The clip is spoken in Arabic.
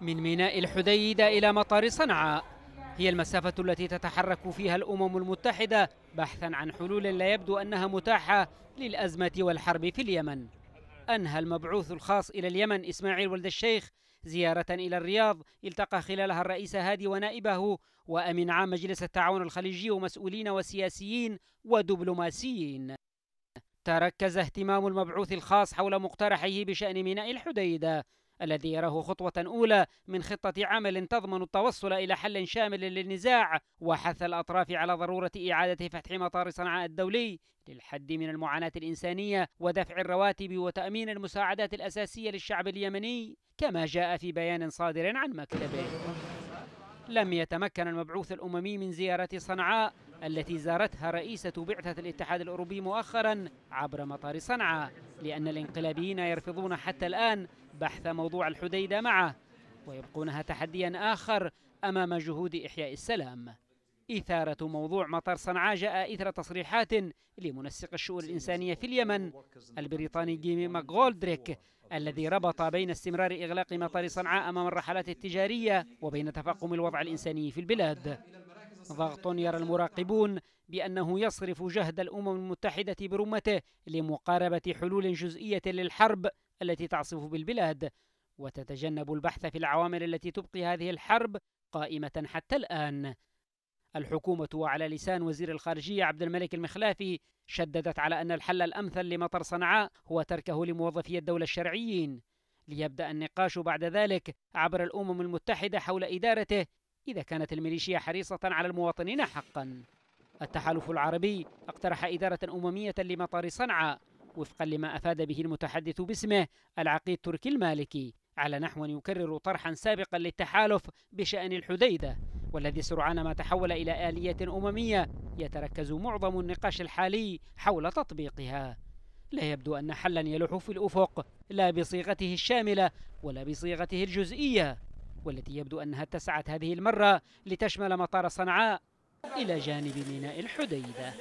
من ميناء الحديدة إلى مطار صنعاء هي المسافة التي تتحرك فيها الأمم المتحدة بحثا عن حلول لا يبدو أنها متاحة للأزمة والحرب في اليمن أنهى المبعوث الخاص إلى اليمن إسماعيل ولد الشيخ زيارة إلى الرياض التقى خلالها الرئيس هادي ونائبه وأمين عام مجلس التعاون الخليجي ومسؤولين وسياسيين ودبلوماسيين تركز اهتمام المبعوث الخاص حول مقترحه بشأن ميناء الحديدة الذي يراه خطوة أولى من خطة عمل تضمن التوصل إلى حل شامل للنزاع وحث الأطراف على ضرورة إعادة فتح مطار صنعاء الدولي للحد من المعاناة الإنسانية ودفع الرواتب وتأمين المساعدات الأساسية للشعب اليمني كما جاء في بيان صادر عن مكتبه لم يتمكن المبعوث الأممي من زيارة صنعاء التي زارتها رئيسة بعثة الاتحاد الأوروبي مؤخرا عبر مطار صنعاء لأن الانقلابيين يرفضون حتى الآن بحث موضوع الحديدة معه ويبقونها تحديا آخر أمام جهود إحياء السلام إثارة موضوع مطار صنعاء جاء إثر تصريحات لمنسق الشؤون الإنسانية في اليمن البريطاني جيمي ماكغولدريك الذي ربط بين استمرار إغلاق مطار صنعاء أمام الرحلات التجارية وبين تفاقم الوضع الإنساني في البلاد ضغط يرى المراقبون بأنه يصرف جهد الأمم المتحدة برمته لمقاربة حلول جزئية للحرب التي تعصف بالبلاد وتتجنب البحث في العوامل التي تبقي هذه الحرب قائمة حتى الآن الحكومة وعلى لسان وزير الخارجية عبد الملك المخلافي شددت على أن الحل الأمثل لمطر صنعاء هو تركه لموظفي الدولة الشرعيين ليبدأ النقاش بعد ذلك عبر الأمم المتحدة حول إدارته إذا كانت الميليشيا حريصة على المواطنين حقا التحالف العربي اقترح إدارة أممية لمطار صنعاء وفقا لما أفاد به المتحدث باسمه العقيد تركي المالكي على نحو يكرر طرحا سابقا للتحالف بشأن الحديدة والذي سرعان ما تحول إلى آلية أممية يتركز معظم النقاش الحالي حول تطبيقها لا يبدو أن حلا يلوح في الأفق لا بصيغته الشاملة ولا بصيغته الجزئية والتي يبدو أنها اتسعت هذه المرة لتشمل مطار صنعاء إلى جانب ميناء الحديدة